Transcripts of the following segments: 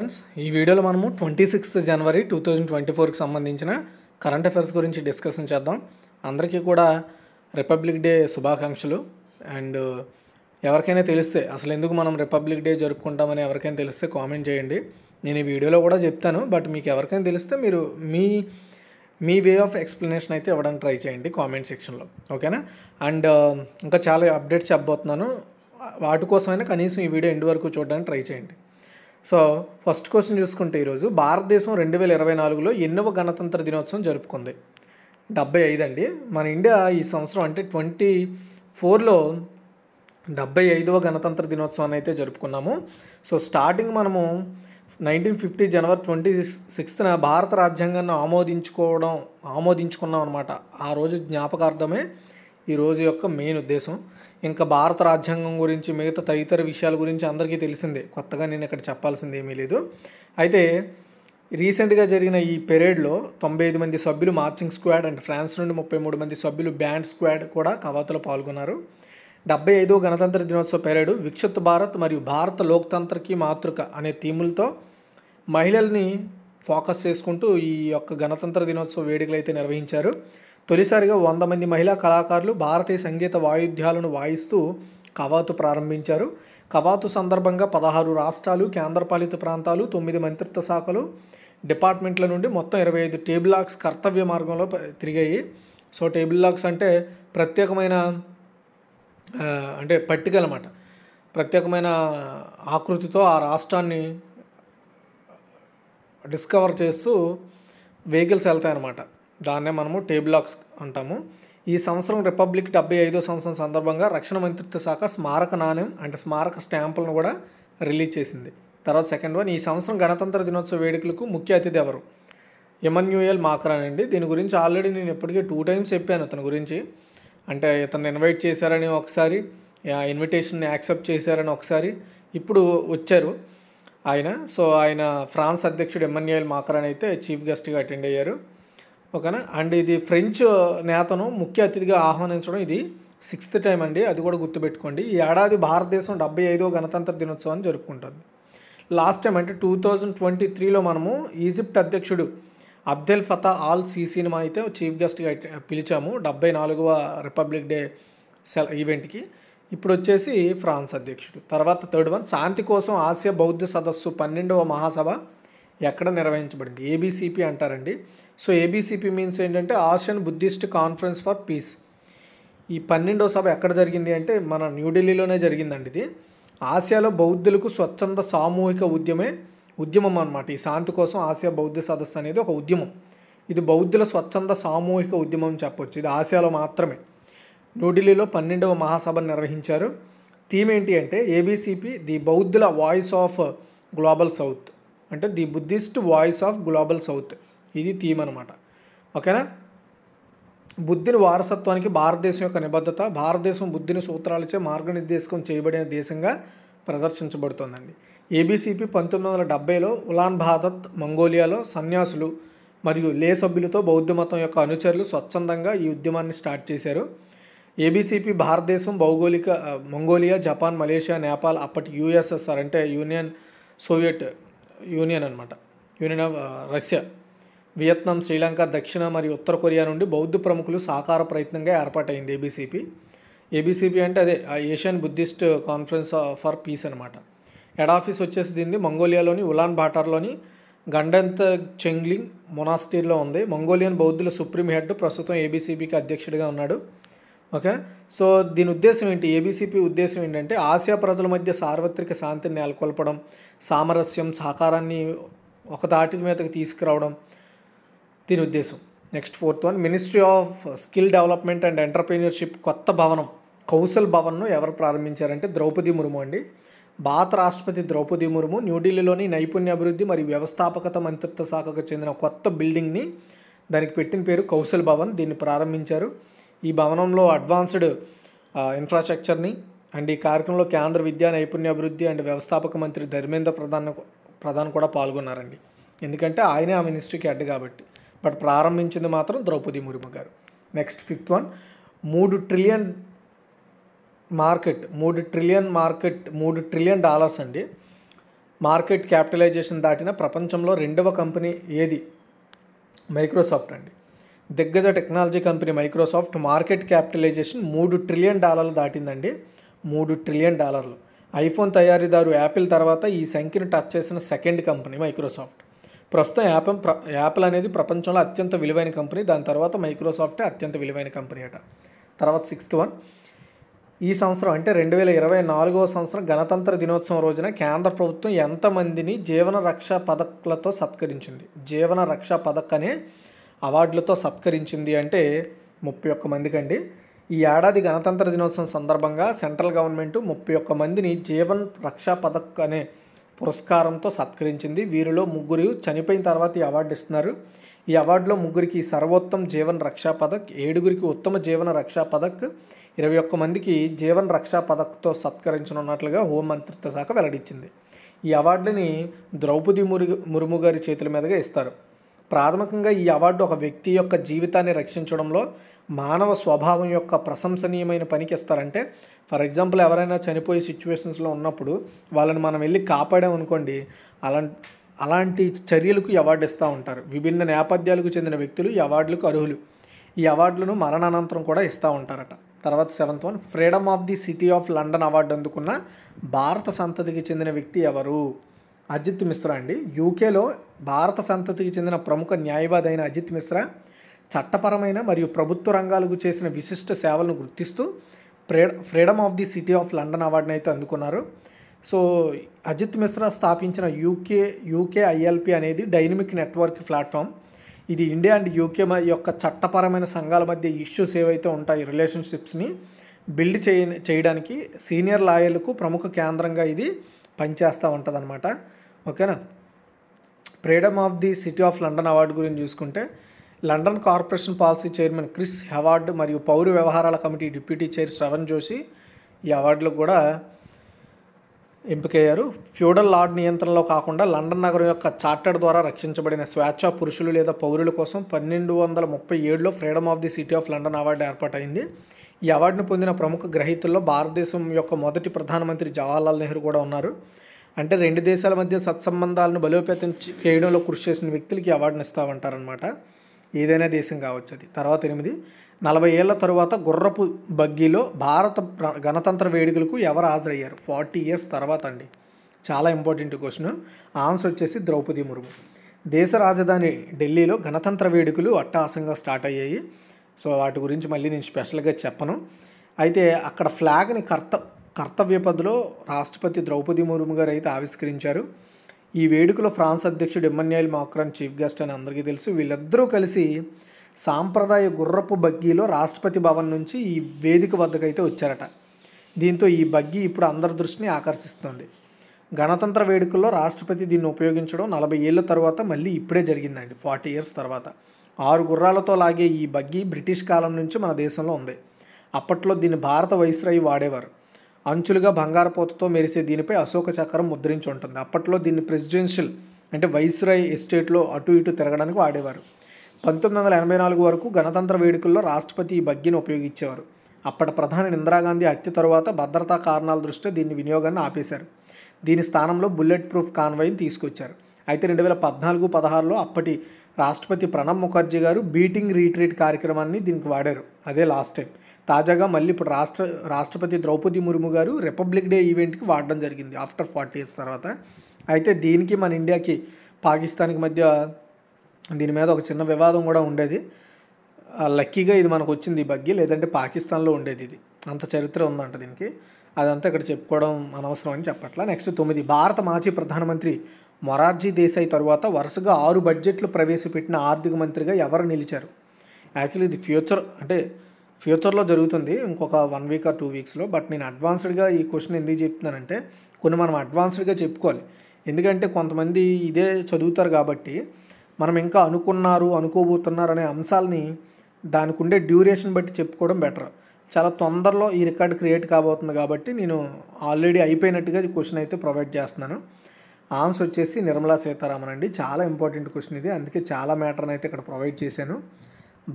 friends ఈ వీడియోలో మనము twenty sixth January two thousand twenty ఫోర్కి సంబంధించిన కరెంట్ అఫైర్స్ గురించి డిస్కషన్ చేద్దాం అందరికీ కూడా రిపబ్లిక్ డే శుభాకాంక్షలు అండ్ uh, ఎవరికైనా తెలిస్తే అసలు ఎందుకు మనం రిపబ్లిక్ డే జరుపుకుంటామని ఎవరికైనా తెలిస్తే కామెంట్ చేయండి నేను ఈ వీడియోలో కూడా చెప్తాను బట్ మీకు ఎవరికైనా తెలిస్తే మీరు మీ మీ వే ఆఫ్ ఎక్స్ప్లెనేషన్ అయితే ఇవ్వడానికి ట్రై చేయండి కామెంట్ సెక్షన్లో ఓకేనా అండ్ ఇంకా చాలా అప్డేట్స్ చెప్పబోతున్నాను వాటి కోసమైనా కనీసం ఈ వీడియో ఎండ్ వరకు చూడడానికి ట్రై చేయండి సో ఫస్ట్ క్వశ్చన్ చూసుకుంటే ఈరోజు భారతదేశం రెండు వేల ఇరవై నాలుగులో ఎన్నవ గణతంత్ర దినోత్సవం జరుపుకుంది డెబ్బై ఐదు అండి మన ఇండియా ఈ సంవత్సరం అంటే ట్వంటీ ఫోర్లో డెబ్బై ఐదవ గణతంత్ర దినోత్సవాన్ని అయితే జరుపుకున్నాము సో స్టార్టింగ్ మనము నైన్టీన్ ఫిఫ్టీ జనవరి ట్వంటీ సిక్స్త్న భారత రాజ్యాంగాన్ని ఆమోదించుకోవడం ఆమోదించుకున్నాం అనమాట ఆ రోజు జ్ఞాపకార్థమే ఈరోజు యొక్క మెయిన్ ఉద్దేశం ఇంకా భారత రాజ్యాంగం గురించి మిగతా తదితర విషయాల గురించి అందరికీ తెలిసిందే కొత్తగా నేను ఇక్కడ చెప్పాల్సింది ఏమీ లేదు అయితే రీసెంట్గా జరిగిన ఈ పెరేడ్లో తొంభై ఐదు మంది సభ్యులు మార్చింగ్ స్క్వాడ్ అండ్ ఫ్రాన్స్ నుండి ముప్పై మూడు మంది సభ్యులు బ్యాండ్ స్క్వాడ్ కూడా కవాతులో పాల్గొన్నారు డెబ్బై ఐదో గణతంత్ర దినోత్సవ పెరేడు విక్షిత్ భారత్ మరియు భారత లోక్తంత్రకి మాతృక అనే థీములతో మహిళల్ని ఫోకస్ చేసుకుంటూ ఈ యొక్క గణతంత్ర దినోత్సవ వేడుకలు అయితే నిర్వహించారు తొలిసారిగా వంద మంది మహిళా కళాకారులు భారతీయ సంగీత వాయిద్యాలను వాయిస్తూ కవాతు ప్రారంభించారు కవాతు సందర్భంగా పదహారు రాష్ట్రాలు కేంద్రపాలిత ప్రాంతాలు తొమ్మిది మంత్రిత్వ శాఖలు డిపార్ట్మెంట్ల నుండి మొత్తం ఇరవై ఐదు టేబుల్లాక్స్ కర్తవ్య మార్గంలో తిరిగాయి సో టేబుల్ లాక్స్ అంటే ప్రత్యేకమైన అంటే పట్టిక అనమాట ప్రత్యేకమైన ఆకృతితో ఆ రాష్ట్రాన్ని డిస్కవర్ చేస్తూ వెహికల్స్ వెళ్తాయన్నమాట దాన్నే మనము టేబులాక్స్ అంటాము ఈ సంవత్సరం రిపబ్లిక్ డెబ్బై ఐదో సంవత్సరం సందర్భంగా రక్షణ మంత్రిత్వ శాఖ స్మారక నాణ్యం అంటే స్మారక స్టాంపులను కూడా రిలీజ్ చేసింది తర్వాత సెకండ్ వన్ ఈ సంవత్సరం గణతంత్ర దినోత్సవ వేడుకలకు ముఖ్య అతిథి ఎవరు ఎమన్యూయల్ మాక్రాన్ అండి దీని గురించి ఆల్రెడీ నేను ఇప్పటికే టూ టైమ్స్ చెప్పాను అతని గురించి అంటే ఇతను ఇన్వైట్ చేశారని ఒకసారి ఇన్విటేషన్ని యాక్సెప్ట్ చేశారని ఒకసారి ఇప్పుడు వచ్చారు ఆయన సో ఆయన ఫ్రాన్స్ అధ్యక్షుడు ఎమన్యూయల్ మాక్రాన్ అయితే చీఫ్ గెస్ట్గా అటెండ్ అయ్యారు ఓకేనా అండ్ ఇది ఫ్రెంచ్ నేతను ముఖ్య అతిథిగా ఆహ్వానించడం ఇది సిక్స్త్ టైం అండి అది కూడా గుర్తుపెట్టుకోండి ఈ ఏడాది భారతదేశం డెబ్బై ఐదో గణతంత్ర దినోత్సవాన్ని జరుపుకుంటుంది లాస్ట్ టైం అంటే టూ థౌజండ్ ట్వంటీ త్రీలో మనము ఈజిప్ట్ అధ్యక్షుడు అబ్దెల్ ఫతా ఆల్ సీసీని అయితే చీఫ్ గెస్ట్గా పిలిచాము డెబ్బై నాలుగవ రిపబ్లిక్ డే సెల్ ఈవెంట్కి ఇప్పుడు వచ్చేసి ఫ్రాన్స్ అధ్యక్షుడు తర్వాత థర్డ్ వన్ శాంతి కోసం ఆసియా బౌద్ధ సదస్సు పన్నెండవ మహాసభ ఎక్కడ నిర్వహించబడింది ఏబీసీపీ అంటారండి సో ఏబీసీపీ మీన్స్ ఏంటంటే Asian Buddhist Conference for Peace ఈ పన్నెండో సభ ఎక్కడ జరిగింది అంటే మన న్యూఢిల్లీలోనే జరిగిందండి ఇది ఆసియాలో బౌద్ధులకు స్వచ్ఛంద సామూహిక ఉద్యమే ఉద్యమం అనమాట ఈ శాంతి కోసం ఆసియా బౌద్ధ సదస్సు అనేది ఒక ఉద్యమం ఇది బౌద్ధుల స్వచ్ఛంద సామూహిక ఉద్యమం చెప్పొచ్చు ఇది ఆసియాలో మాత్రమే న్యూఢిల్లీలో పన్నెండవ మహాసభ నిర్వహించారు థీమ్ ఏంటి అంటే ఏబీసీపీ ది బౌద్ధుల వాయిస్ ఆఫ్ గ్లోబల్ సౌత్ అంటే the Buddhist voice of Global South ఇది థీమ్ అనమాట ఓకేనా బుద్ధిని వారసత్వానికి భారతదేశం యొక్క నిబద్ధత భారతదేశం బుద్ధిని సూత్రాలచే మార్గనిర్దేశం చేయబడిన దేశంగా ప్రదర్శించబడుతోందండి ఏబీసీపీ పంతొమ్మిది వందల డెబ్బైలో ఉలాన్ భారత్ మంగోలియాలో సన్యాసులు మరియు లే సభ్యులతో బౌద్ధ మతం యొక్క అనుచరులు స్వచ్ఛందంగా ఈ ఉద్యమాన్ని స్టార్ట్ చేశారు ఏబీసీపీ భారతదేశం భౌగోళిక మంగోలియా జపాన్ మలేషియా నేపాల్ అప్పటి యుఎస్ఎస్ఆర్ అంటే యూనియన్ సోవియట్ యూనియన్ అనమాట Union of Russia Vietnam Sri Lanka దక్షిణ మరియు ఉత్తర కొరియా నుండి బౌద్ధ ప్రముఖులు సాకార ప్రయత్నంగా ఏర్పాటైంది ఏబీసీపీ ఏబీసీపీ అంటే అదే Asian Buddhist Conference for Peace అనమాట హెడ్ ఆఫీస్ వచ్చేసి దీన్ని మంగోలియాలోని ఉలాన్ బాటార్లోని గండంత్ చెంగ్లింగ్ మొనాస్టీర్లో ఉంది మంగోలియన్ బౌద్ధుల సుప్రీం హెడ్ ప్రస్తుతం ఏబీసీపీకి అధ్యక్షుడిగా ఉన్నాడు ఓకే సో దీని ఉద్దేశం ఏంటి ఏబీసీపీ ఉద్దేశం ఏంటంటే ఆసియా ప్రజల మధ్య సార్వత్రిక శాంతిని నెలకొల్పడం సామరస్యం సహకారాన్ని ఒక దాటి మీదకి తీసుకురావడం దీని ఉద్దేశం next fourth one ministry of skill development and entrepreneurship కొత్త భవనం కౌశల్ భవన్ను ఎవరు ప్రారంభించారంటే ద్రౌపది ముర్ము అండి భారత రాష్ట్రపతి ద్రౌపది ముర్ము న్యూఢిల్లీలోని నైపుణ్యాభివృద్ధి మరియు వ్యవస్థాపకత మంత్రిత్వ శాఖకు చెందిన కొత్త బిల్డింగ్ని దానికి పెట్టిన పేరు కౌశల్ భవన్ దీన్ని ప్రారంభించారు ఈ భవనంలో అడ్వాన్స్డ్ ఇన్ఫ్రాస్ట్రక్చర్ని అండ్ ఈ కార్యక్రమంలో కేంద్ర విద్యా నైపుణ్యాభివృద్ధి అండ్ వ్యవస్థాపక మంత్రి ధర్మేంద్ర ప్రధాన్ ప్రధాన్ కూడా పాల్గొన్నారండి ఎందుకంటే ఆయనే ఆ మినిస్ట్రీకి అడ్డు కాబట్టి బట్ ప్రారంభించింది మాత్రం Droupadi Murmu garu next fifth one మూడు ట్రిలియన్ మార్కెట్ మూడు ట్రిలియన్ మార్కెట్ మూడు ట్రిలియన్ డాలర్స్ అండి మార్కెట్ క్యాపిటలైజేషన్ దాటిన ప్రపంచంలో రెండవ కంపెనీ ఏది మైక్రోసాఫ్ట్ అండి దిగ్గజ technology company Microsoft market capitalization మూడు ట్రిలియన్ డాలర్లు దాటిందండి మూడు ట్రిలియన్ డాలర్లు ఐఫోన్ తయారీదారు యాపిల్ తర్వాత ఈ సంఖ్యను టచ్ చేసిన సెకండ్ కంపెనీ మైక్రోసాఫ్ట్ ప్రస్తుతం యాప్ యాపిల్ అనేది ప్రపంచంలో అత్యంత విలువైన కంపెనీ దాని తర్వాత మైక్రోసాఫ్టే అత్యంత విలువైన కంపెనీ అట తర్వాత సిక్స్త్ వన్ ఈ సంవత్సరం అంటే రెండు వేల ఇరవై నాలుగవ సంవత్సరం గణతంత్ర దినోత్సవం రోజున కేంద్ర ప్రభుత్వం ఎంతమందిని జీవన రక్ష పథక్లతో సత్కరించింది జీవన రక్ష పథక్ అనే అవార్డులతో సత్కరించింది అంటే ముప్పై ఒక్క మందికండి ఈ ఏడాది గణతంత్ర దినోత్సవం సందర్భంగా సెంట్రల్ గవర్నమెంట్ ముప్పై ఒక్క మందిని జీవన్ రక్షా పథక్ అనే పురస్కారంతో సత్కరించింది వీరిలో ముగ్గురు చనిపోయిన తర్వాత ఈ అవార్డు ఇస్తున్నారు ఈ అవార్డులో ముగ్గురికి సర్వోత్తమ జీవన రక్షా పథక్ ఏడుగురికి ఉత్తమ జీవన రక్షా పథక్ ఇరవై ఒక్క మందికి జీవన రక్షా పథక్తో సత్కరించనున్నట్లుగా హోంమంత్రిత్వ శాఖ వెల్లడించింది ఈ అవార్డుని ద్రౌపది మురుగు ముర్ము గారి చేతుల మీదుగా ఇస్తారు ప్రాథమికంగా ఈ అవార్డు ఒక వ్యక్తి యొక్క జీవితాన్ని రక్షించడంలో మానవ స్వభావం యొక్క ప్రశంసనీయమైన పనికి ఇస్తారంటే ఫర్ ఎగ్జాంపుల్ ఎవరైనా చనిపోయే సిచ్యువేషన్స్లో ఉన్నప్పుడు వాళ్ళని మనం వెళ్ళి కాపాడామనుకోండి అలా అలాంటి చర్యలకు అవార్డు ఇస్తూ ఉంటారు విభిన్న నేపథ్యాలకు చెందిన వ్యక్తులు ఈ అవార్డులకు అర్హులు ఈ అవార్డులను మరణానంతరం కూడా ఇస్తూ ఉంటారట తర్వాత seventh one Freedom of the city of London award అందుకున్న భారత సంతతికి చెందిన వ్యక్తి ఎవరు అజిత్ మిశ్రా అండి యూకేలో భారత సంతతికి చెందిన ప్రముఖ న్యాయవాది అయిన అజిత్ మిశ్రా చట్టపరమైన మరియు ప్రభుత్వ రంగాలకు చేసిన విశిష్ట సేవలను గుర్తిస్తూ Freedom of the city of London అవార్డుని అయితే అందుకున్నారు సో అజిత్ మిశ్రా స్థాపించిన యూకే యూకే ఐఎల్పి అనేది డైనమిక్ నెట్వర్క్ ప్లాట్ఫామ్ ఇది ఇండియా అండ్ యూకే యొక్క చట్టపరమైన సంఘాల మధ్య ఇష్యూస్ ఏవైతే ఉంటాయి రిలేషన్షిప్స్ని బిల్డ్ చేయ చేయడానికి సీనియర్ లాయర్లకు ప్రముఖ కేంద్రంగా ఇది పనిచేస్తూ ఉంటుంది అనమాట ఓకేనా Freedom of the city of London award గురించి చూసుకుంటే London Corporation policy chairman Chris Hayward మరియు పౌర వ్యవహారాల committee deputy chair Shravan Joshi ఈ అవార్డులకు కూడా ఎంపికయ్యారు ఫ్యూడల్ లార్డ్ నియంత్రణలో కాకుండా లండన్ నగరం యొక్క చార్టర్ ద్వారా రక్షించబడిన స్వేచ్ఛ పురుషులు లేదా పౌరుల కోసం పన్నెండు వందల ముప్పై ఏడులో freedom of the city of London award ఏర్పాటైంది ఈ అవార్డును పొందిన ప్రముఖ గ్రహీతుల్లో భారతదేశం యొక్క మొదటి ప్రధానమంత్రి జవహర్లాల్ నెహ్రూ కూడా ఉన్నారు అంటే రెండు దేశాల మధ్య సత్సంబంధాలను బలోపేతం చేయడంలో కృషి చేసిన వ్యక్తులకి అవార్డును ఇస్తామంటారనమాట ఏదైనా దేశం కావచ్చు అది తర్వాత ఎనిమిది నలభై ఏళ్ల తరువాత గుర్రపు బగ్గీలో భారత గణతంత్ర వేడుకలకు ఎవరు హాజరయ్యారు ఫార్టీ ఇయర్స్ తర్వాత అండి చాలా ఇంపార్టెంట్ క్వశ్చన్ ఆన్సర్ వచ్చేసి ద్రౌపది ముర్ము దేశ రాజధాని ఢిల్లీలో గణతంత్ర వేడుకలు అట్టహాసంగా స్టార్ట్ అయ్యాయి సో వాటి గురించి మళ్ళీ నేను స్పెషల్గా చెప్పను అయితే అక్కడ ఫ్లాగ్ని కర్త కర్తవ్య పదిలో రాష్ట్రపతి ద్రౌపది ముర్ము గారు అయితే ఆవిష్కరించారు ఈ వేడుకలో ఫ్రాన్స్ అధ్యక్షుడు ఎమ్మన్యాయల్ మాక్రాన్ చీఫ్ గెస్ట్ అని అందరికీ తెలుసు వీళ్ళిద్దరూ కలిసి సాంప్రదాయ గుర్రపు బగ్గీలో రాష్ట్రపతి భవన్ నుంచి ఈ వేదిక వద్దకైతే వచ్చారట దీంతో ఈ బగ్గీ ఇప్పుడు అందరి దృష్టిని ఆకర్షిస్తుంది గణతంత్ర వేడుకల్లో రాష్ట్రపతి దీన్ని ఉపయోగించడం నలభై ఏళ్ళ తర్వాత మళ్ళీ ఇప్పుడే జరిగిందండి ఫార్టీ ఇయర్స్ తర్వాత ఆరు గుర్రాలతో లాగే ఈ బగ్గీ బ్రిటిష్ కాలం నుంచి మన దేశంలో ఉంది అప్పట్లో దీన్ని భారత వైస్రాయి వాడేవారు అంచులుగా బంగారపోతతో మెరిసే దీనిపై అశోక చక్రం ముద్రించి ఉంటుంది అప్పట్లో దీన్ని ప్రెసిడెన్షియల్ అంటే వైస్రాయ్ ఎస్టేట్లో అటు ఇటు తిరగడానికి వాడేవారు పంతొమ్మిది వందల ఎనభై నాలుగు వరకు గణతంత్ర వేడుకల్లో రాష్ట్రపతి ఈ బగ్గిని ఉపయోగించేవారు అప్పటి ప్రధాని ఇందిరాగాంధీ హత్య తరువాత భద్రతా కారణాల దృష్ట్యా దీన్ని వినియోగాన్ని ఆపేశారు దీని స్థానంలో బుల్లెట్ ప్రూఫ్ కాన్వాయిని తీసుకొచ్చారు అయితే రెండు వేల పద్నాలుగు పదహారులో అప్పటి రాష్ట్రపతి ప్రణబ్ ముఖర్జీ గారు బీటింగ్ రీట్రీట్ కార్యక్రమాన్ని దీనికి వాడారు అదే లాస్ట్ టైం తాజాగా మళ్ళీ ఇప్పుడు రాష్ట్ర రాష్ట్రపతి ద్రౌపది ముర్ము గారు రిపబ్లిక్ డే ఈవెంట్కి వాడడం జరిగింది ఆఫ్టర్ ఫార్టీ ఇయర్స్ తర్వాత అయితే దీనికి మన ఇండియాకి పాకిస్తాన్కి మధ్య దీని మీద ఒక చిన్న వివాదం కూడా ఉండేది లక్కీగా ఇది మనకు వచ్చింది ఈ బగ్గి లేదంటే పాకిస్తాన్లో ఉండేది ఇది అంత చరిత్ర ఉందంట దీనికి అదంతా ఇక్కడ చెప్పుకోవడం అనవసరం అని చెప్పట్లా నెక్స్ట్ తొమ్మిది భారత మాజీ ప్రధానమంత్రి మొరార్జీ దేశాయ్ తరువాత వరుసగా ఆరు బడ్జెట్లు ప్రవేశపెట్టిన ఆర్థిక మంత్రిగా ఎవరు నిలిచారు యాక్చువల్లీ ఇది ఫ్యూచర్ అంటే ఫ్యూచర్లో జరుగుతుంది ఇంకొక వన్ వీక్ ఆర్ టూ వీక్స్లో బట్ నేను అడ్వాన్స్డ్గా ఈ క్వశ్చన్ ఎందుకు చెప్తున్నానంటే కొన్ని మనం అడ్వాన్స్డ్గా చెప్పుకోవాలి ఎందుకంటే కొంతమంది ఇదే చదువుతారు కాబట్టి మనం ఇంకా అనుకున్నారు అనుకోబోతున్నారు అనే అంశాలని దానికి ఉండే డ్యూరేషన్ బట్టి చెప్పుకోవడం బెటర్ చాలా తొందరలో ఈ రికార్డ్ క్రియేట్ కాబోతుంది కాబట్టి నేను ఆల్రెడీ అయిపోయినట్టుగా ఈ క్వశ్చన్ అయితే ప్రొవైడ్ చేస్తున్నాను ఆన్సర్ వచ్చేసి నిర్మలా సీతారామన్ అండి చాలా ఇంపార్టెంట్ క్వశ్చన్ ఇది అందుకే చాలా మ్యాటర్ని అయితే ఇక్కడ ప్రొవైడ్ చేశాను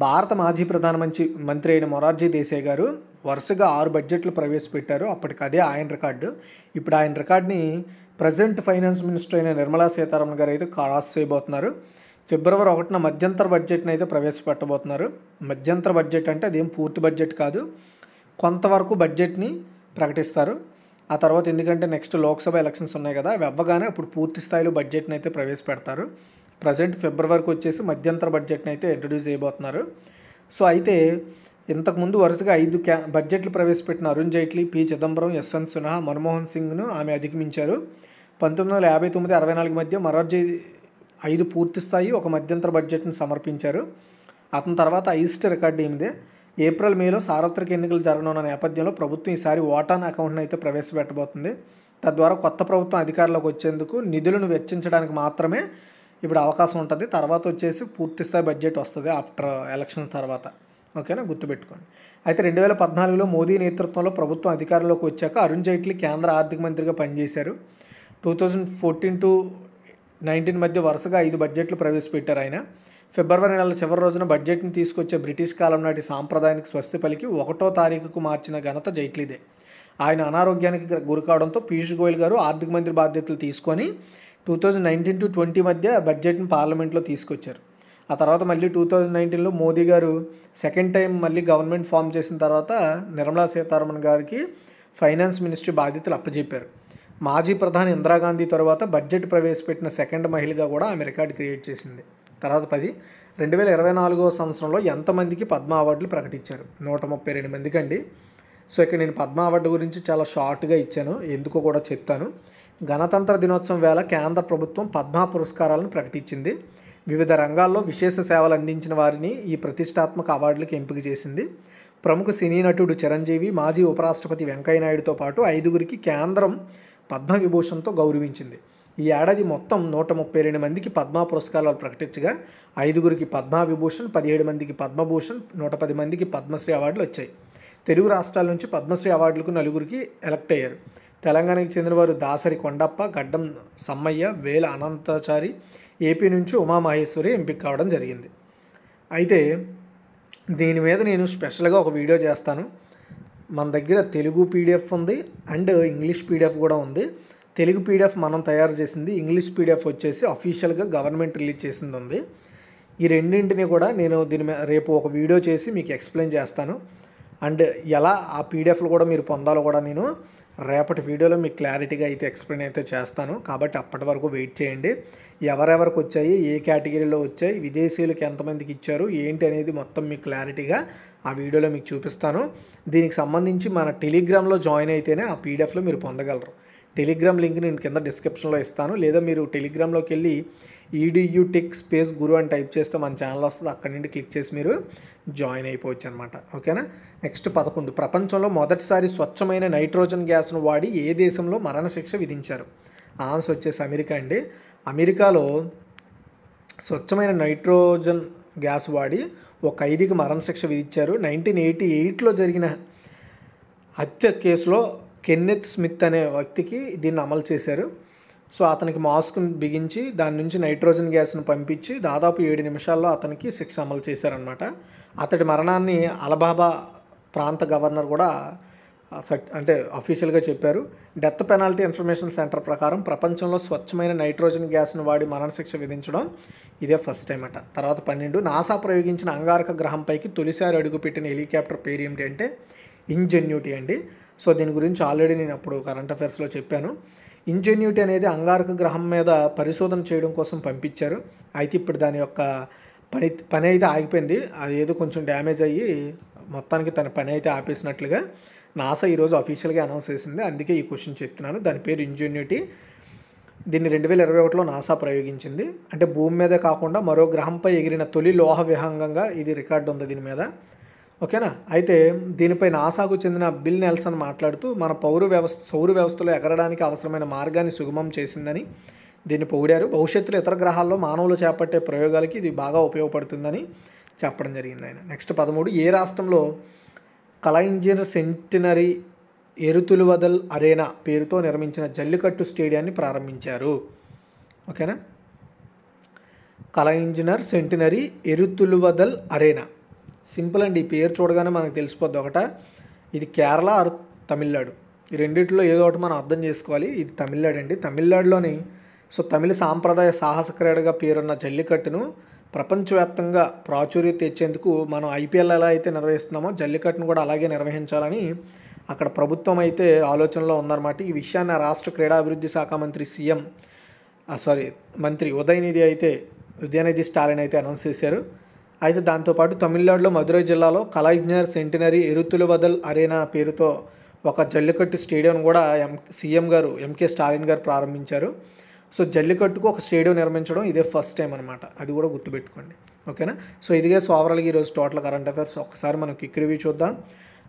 భారత మాజీ ప్రధానమంత్రి మంత్రి అయిన మొరార్జీ దేశాయ్ గారు వరుసగా ఆరు బడ్జెట్లు ప్రవేశపెట్టారు అప్పటికి అదే ఆయన రికార్డు ఇప్పుడు ఆయన రికార్డ్ని ప్రజెంట్ ఫైనాన్స్ మినిస్టర్ అయిన నిర్మలా సీతారామన్ గారు అయితే క్రాస్ చేయబోతున్నారు ఫిబ్రవరి ఒకటిన మధ్యంతర బడ్జెట్ని అయితే ప్రవేశపెట్టబోతున్నారు మధ్యంతర బడ్జెట్ అంటే అదేం పూర్తి బడ్జెట్ కాదు కొంతవరకు బడ్జెట్ని ప్రకటిస్తారు ఆ తర్వాత ఎందుకంటే నెక్స్ట్ లోక్సభ ఎలక్షన్స్ ఉన్నాయి కదా అవి అవ్వగానే ఇప్పుడు పూర్తి స్థాయిలో బడ్జెట్ని అయితే ప్రవేశపెడతారు ప్రజెంట్ ఫిబ్రవరికి వచ్చేసి మధ్యంతర బడ్జెట్ని అయితే ఇంట్రడ్యూస్ చేయబోతున్నారు సో అయితే ఇంతకుముందు వరుసగా ఐదు క్యా బడ్జెట్లు ప్రవేశపెట్టిన అరుణ్ జైట్లీ పి చిదంబరం ఎస్ఎన్ సిన్హా మన్మోహన్ సింగ్ను ఆమె అధిగమించారు పంతొమ్మిది వందల యాభై తొమ్మిది అరవై నాలుగు మధ్య మరోజీ ఐదు పూర్తి స్థాయి ఒక మధ్యంతర బడ్జెట్ను సమర్పించారు అతని తర్వాత ఈస్ట్ రికార్డ్ ఏమిదే ఏప్రిల్ మేలో సార్వత్రిక ఎన్నికలు జరగనున్న నేపథ్యంలో ప్రభుత్వం ఈసారి ఓటాన్ అకౌంట్ను అయితే ప్రవేశపెట్టబోతుంది తద్వారా కొత్త ప్రభుత్వం అధికారంలోకి వచ్చేందుకు నిధులను వెచ్చించడానికి మాత్రమే ఇప్పుడు అవకాశం ఉంటుంది తర్వాత వచ్చేసి పూర్తిస్థాయి బడ్జెట్ వస్తుంది ఆఫ్టర్ ఎలక్షన్ తర్వాత ఓకేనా గుర్తుపెట్టుకోండి అయితే రెండు వేల పద్నాలుగులో మోదీ నేతృత్వంలో ప్రభుత్వం అధికారంలోకి వచ్చాక అరుణ్ జైట్లీ కేంద్ర ఆర్థిక మంత్రిగా పనిచేశారు two thousand fourteen to nineteen మధ్య వరుసగా ఐదు బడ్జెట్లు ప్రవేశపెట్టారు ఆయన ఫిబ్రవరి నెల చివరి రోజున బడ్జెట్ని తీసుకొచ్చే బ్రిటిష్ కాలం నాటి సాంప్రదాయానికి స్వస్తి పలికి ఒకటో తారీఖుకు మార్చిన ఘనత జైట్లీదే ఆయన అనారోగ్యానికి గురికావడంతో పీయూష్ గోయల్ గారు ఆర్థిక మంత్రి బాధ్యతలు తీసుకొని two thousand nineteen to twenty మధ్య బడ్జెట్ని పార్లమెంట్లో తీసుకొచ్చారు ఆ తర్వాత మళ్ళీ టూ థౌజండ్ నైన్టీన్లో మోదీ గారు సెకండ్ టైం మళ్ళీ గవర్నమెంట్ ఫామ్ చేసిన తర్వాత నిర్మలా సీతారామన్ గారికి ఫైనాన్స్ మినిస్ట్రీ బాధ్యతలు అప్పజెప్పారు మాజీ ప్రధాని ఇందిరాగాంధీ తర్వాత బడ్జెట్ ప్రవేశపెట్టిన సెకండ్ మహిళగా కూడా ఆమె రికార్డ్ క్రియేట్ చేసింది తర్వాత పది రెండు వేల ఇరవై నాలుగో సంవత్సరంలో ఎంతమందికి పద్మ అవార్డులు ప్రకటించారు నూట ముప్పై రెండు మందికి అండి సో ఇక్కడ నేను పద్మ అవార్డు గురించి చాలా షార్ట్గా ఇచ్చాను ఎందుకో కూడా చెప్తాను గణతంత్ర దినోత్సవం వేళ కేంద్ర ప్రభుత్వం పద్మ పురస్కారాలను ప్రకటించింది వివిధ రంగాల్లో విశేష సేవలు అందించిన వారిని ఈ ప్రతిష్టాత్మక అవార్డులకు ఎంపిక చేసింది ప్రముఖ సినీ నటుడు చిరంజీవి మాజీ ఉపరాష్ట్రపతి వెంకయ్యనాయుడుతో పాటు ఐదుగురికి కేంద్రం పద్మవిభూషణ్తో గౌరవించింది ఈ ఏడాది మొత్తం నూట ముప్పై రెండు మందికి పద్మ పురస్కారాలు ప్రకటించగా ఐదుగురికి పద్మవిభూషణ్ పదిహేడు మందికి పద్మభూషణ్ నూట పది మందికి పద్మశ్రీ అవార్డులు వచ్చాయి తెలుగు రాష్ట్రాల నుంచి పద్మశ్రీ అవార్డులకు నలుగురికి ఎలక్ట్ అయ్యారు తెలంగాణకి చెందినవారు దాసరి కొండప్ప గడ్డం సమ్మయ్య వేల అనంతాచారి ఏపీ నుంచి ఉమామహేశ్వరి ఎంపిక కావడం జరిగింది అయితే దీని మీద నేను స్పెషల్గా ఒక వీడియో చేస్తాను మన దగ్గర తెలుగు పీడిఎఫ్ ఉంది అండ్ ఇంగ్లీష్ పీడిఎఫ్ కూడా ఉంది తెలుగు పీడిఎఫ్ మనం తయారు చేసింది ఇంగ్లీష్ పీడిఎఫ్ వచ్చేసి అఫీషియల్గా గవర్నమెంట్ రిలీజ్ చేసింది ఉంది ఈ రెండింటిని కూడా నేను దీని మీద రేపు ఒక వీడియో చేసి మీకు ఎక్స్ప్లెయిన్ చేస్తాను అండ్ ఎలా ఆ పీడిఎఫ్లు కూడా మీరు పొందాలో కూడా నేను రేపటి వీడియోలో మీకు క్లారిటీగా అయితే ఎక్స్ప్లెయిన్ అయితే చేస్తాను కాబట్టి అప్పటి వరకు వెయిట్ చేయండి ఎవరెవరికి వచ్చాయి ఏ కేటగిరీలో వచ్చాయి విదేశీయులకు ఎంతమందికి ఇచ్చారు ఏంటి అనేది మొత్తం మీకు క్లారిటీగా ఆ వీడియోలో మీకు చూపిస్తాను దీనికి సంబంధించి మన టెలిగ్రామ్లో జాయిన్ అయితేనే ఆ పీడిఎఫ్లో మీరు పొందగలరు టెలిగ్రామ్ లింక్ నేను కింద డిస్క్రిప్షన్లో ఇస్తాను లేదా మీరు టెలిగ్రామ్లోకి వెళ్ళి ఈడియూ టెక్ స్పేస్ గురు అని టైప్ చేస్తే మన ఛానల్ వస్తుంది అక్కడి నుండి క్లిక్ చేసి మీరు జాయిన్ అయిపోవచ్చు అనమాట ఓకేనా నెక్స్ట్ పదకొండు ప్రపంచంలో మొదటిసారి స్వచ్ఛమైన నైట్రోజన్ గ్యాస్ను వాడి ఏ దేశంలో మరణశిక్ష విధించారు ఆన్సర్ వచ్చేసి అమెరికా అండి అమెరికాలో స్వచ్ఛమైన నైట్రోజన్ గ్యాస్ వాడి ఒక ఐదుకి మరణశిక్ష విధించారు నైన్టీన్ ఎయిటీ ఎయిట్లో జరిగిన హత్య కేసులో కెన్నెత్ స్మిత్ అనే వ్యక్తికి దీన్ని అమలు చేశారు సో అతనికి మాస్క్ను బిగించి దాని నుంచి నైట్రోజన్ గ్యాస్ను పంపించి దాదాపు ఏడు నిమిషాల్లో అతనికి శిక్ష అమలు చేశారనమాట అతడి మరణాన్ని అలబాబా ప్రాంత గవర్నర్ కూడా సట్ అంటే అఫీషియల్గా చెప్పారు డెత్ పెనాల్టీ ఇన్ఫర్మేషన్ సెంటర్ ప్రకారం ప్రపంచంలో స్వచ్ఛమైన నైట్రోజన్ గ్యాస్ను వాడి మరణశిక్ష విధించడం ఇదే ఫస్ట్ టైం అట తర్వాత పన్నెండు నాసా ప్రయోగించిన అంగారక గ్రహంపైకి తొలిసారి అడుగుపెట్టిన హెలికాప్టర్ పేరు ఏమిటి అంటే ఇంజెన్యూటీ అండి సో దీని గురించి ఆల్రెడీ నేను అప్పుడు కరెంట్ అఫైర్స్లో చెప్పాను ఇంజెన్యూటీ అనేది అంగారక గ్రహం మీద పరిశోధన చేయడం కోసం పంపించారు అయితే ఇప్పుడు దాని యొక్క పని పని అయితే ఆగిపోయింది అది ఏదో కొంచెం డ్యామేజ్ అయ్యి మొత్తానికి తన పని అయితే ఆపేసినట్లుగా నాసా ఈరోజు అఫీషియల్గా అనౌన్స్ చేసింది అందుకే ఈ క్వశ్చన్ చెప్తున్నాను దాని పేరు ఇంజెన్యూటీ దీన్ని రెండు వేల ఇరవై ఒకటిలో నాసా ప్రయోగించింది అంటే భూమి మీదే కాకుండా మరో గ్రహంపై ఎగిరిన తొలి లోహ విహంగంగా ఇది రికార్డు ఉంది దీని మీద ఓకేనా అయితే దీనిపై నాసాకు చెందిన బిల్ నెల్సన్ మాట్లాడుతూ మన పౌర వ్యవస్థ సౌర వ్యవస్థలో ఎగరడానికి అవసరమైన మార్గాన్ని సుగమం చేసిందని దీన్ని పొగిడారు భవిష్యత్తులో ఇతర గ్రహాల్లో మానవులు చేపట్టే ప్రయోగాలకి ఇది బాగా ఉపయోగపడుతుందని చెప్పడం జరిగింది ఆయన నెక్స్ట్ పదమూడు ఏ రాష్ట్రంలో కలైంజర్ సెంటినరీ ఎరుతులువదల్ అరేనా పేరుతో నిర్మించిన జల్లికట్టు స్టేడియాన్ని ప్రారంభించారు ఓకేనా Kalaignar centenary Eruthuvadal arena simple అండి ఈ పేరు చూడగానే మనకు తెలిసిపోద్ది ఒకట ఇది కేరళ ఆర్ తమిళనాడు ఈ రెండిట్లో ఏదో ఒకటి మనం అర్థం చేసుకోవాలి ఇది తమిళనాడు అండి తమిళనాడులోని సో తమిళ సాంప్రదాయ సాహస క్రీడగా పేరున్న జల్లికట్టును ప్రపంచవ్యాప్తంగా ప్రాచుర్యత తెచ్చేందుకు మనం ఐపీఎల్ ఎలా అయితే నిర్వహిస్తున్నామో జల్లికట్టును కూడా అలాగే నిర్వహించాలని అక్కడ ప్రభుత్వం అయితే ఆలోచనలో ఉందన్నమాట ఈ విషయాన్ని రాష్ట్ర క్రీడాభివృద్ధి శాఖ మంత్రి సీఎం సారీ మంత్రి ఉదయనిధి అయితే ఉదయనిధి స్టాలిన్ అయితే అనౌన్స్ చేశారు అయితే దాంతోపాటు తమిళనాడులో మదురై జిల్లాలో కలాయిజ్నర్ సెంటినరీ ఎరుతులబదల్ అరేనా పేరుతో ఒక జల్లికట్టు స్టేడియం కూడా ఎం సీఎం గారు ఎంకే స్టాలిన్ గారు ప్రారంభించారు సో జల్లికట్టుకు ఒక స్టేడియం నిర్మించడం ఇదే ఫస్ట్ టైం అనమాట అది కూడా గుర్తుపెట్టుకోండి ఓకేనా సో ఇదిగే సో ఓవరాల్గా ఈరోజు టోటల్ కరెంట్ అఫైర్స్ ఒకసారి మనం కిక్ రివ్యూ చూద్దాం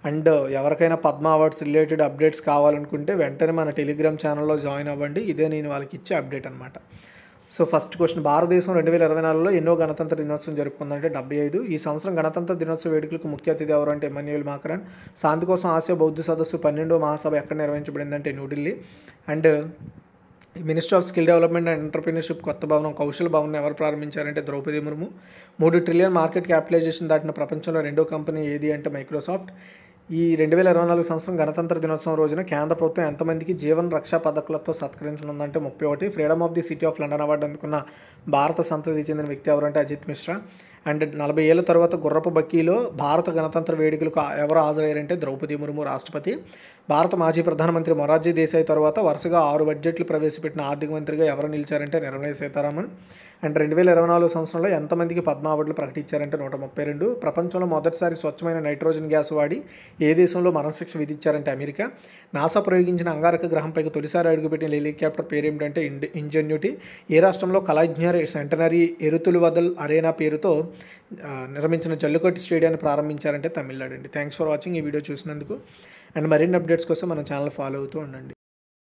అండ్ ఎవరికైనా పద్మ అవార్డ్స్ రిలేటెడ్ అప్డేట్స్ కావాలనుకుంటే వెంటనే మన టెలిగ్రామ్ ఛానల్లో జాయిన్ అవ్వండి ఇదే నేను వాళ్ళకి ఇచ్చే అప్డేట్ అనమాట సో ఫస్ట్ క్వశ్చన్ భారతదేశం రెండు వేల ఇరవై నాలుగులో ఎన్నో గణతంత్ర దినోత్సవం జరుపుకుందంటే డెబ్బై ఐదు ఈ సంవత్సరం గణతంత్ర దినోత్సవ వేడుకలకు ముఖ్య అతిథి ఎవరు అంటే ఎమాన్యుయల్ మాకరన్ శాంతి కోసం ఆసియా బౌద్ధ సదస్సు పన్నెండో మహాసభ ఎక్కడ నిర్వహించబడిందంటే New Delhi and minister of skill development and entrepreneurship కొత్త భవనం కౌశల భవన్ ఎవరు ప్రారంభించారంటే ద్రౌపది ముర్ము మూడు ట్రిలియన్ మార్కెట్ క్యాపిటలైజేషన్ దాటిన ప్రపంచంలో రెండో కంపెనీ ఏది అంటే మైక్రోసాఫ్ట్ ఈ రెండు వేల ఇరవై నాలుగు సంవత్సరం గణతంత్ర దినోత్సవం రోజున కేంద్ర ప్రభుత్వం ఎంతమందికి జీవన రక్షా పథకాలతో సత్కరించనుందంటే ముప్పై ఒకటి freedom of the city of London award అందుకున్న భారత సంతతి చెందిన వ్యక్తి ఎవరంటే అజిత్ మిశ్రా అండ్ నలభై ఏళ్ళ తర్వాత గుర్రపు బక్కీలో భారత గణతంత్ర వేడుకలకు ఎవరు హాజరయ్యారంటే ద్రౌపది ముర్ము రాష్ట్రపతి భారత మాజీ ప్రధానమంత్రి మొరార్జీ దేశాయ్ తర్వాత వరుసగా ఆరు బడ్జెట్లు ప్రవేశపెట్టిన ఆర్థిక మంత్రిగా ఎవరు నిలిచారంటే నిర్మలా సీతారామన్ అండ్ రెండు వేల ఇరవై నాలుగు సంవత్సరంలో ఎంతమందికి పద్మ అవార్డులు ప్రకటించారంటే నూట ముప్పై రెండు ప్రపంచంలో మొదటిసారి స్వచ్ఛమైన నైట్రోజన్ గ్యాస్ వాడి ఏ దేశంలో మరణశిక్ష విధించారంటే అమెరికా నాసా ప్రయోగించిన అంగారక గ్రహంపైకి తొలిసారి అడుగుపెట్టిన హెలికాప్టర్ ఏమిటంటే ఇండ్ ఇంజన్యూటీ ఏ రాష్ట్రంలో కళాజ్ఞర్ సెంటనరీ ఎరుతులు వదల్ అరేనా పేరుతో నిర్మించిన జల్లుకట్టు స్టేడియాన్ని ప్రారంభించారంటే తమిళనాడు అండి థ్యాంక్స్ ఫర్ వాచింగ్ ఈ వీడియో చూసినందుకు అండ్ మరిన్ని అప్డేట్స్ కోసం మన ఛానల్ ఫాలో అవుతూ ఉండండి